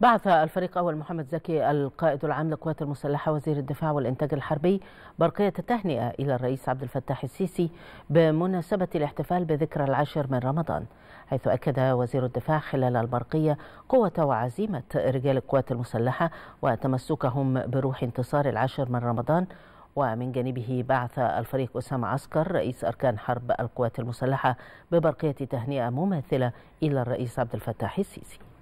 بعث الفريق أول محمد زكي القائد العام للقوات المسلحة وزير الدفاع والإنتاج الحربي برقية التهنئة إلى الرئيس عبد الفتاح السيسي بمناسبة الاحتفال بذكرى العاشر من رمضان حيث أكد وزير الدفاع خلال البرقية قوة وعزيمة رجال القوات المسلحة وتمسكهم بروح انتصار العاشر من رمضان ومن جانبه بعث الفريق أسامة عسكر رئيس أركان حرب القوات المسلحة ببرقية تهنئة مماثلة إلى الرئيس عبد الفتاح السيسي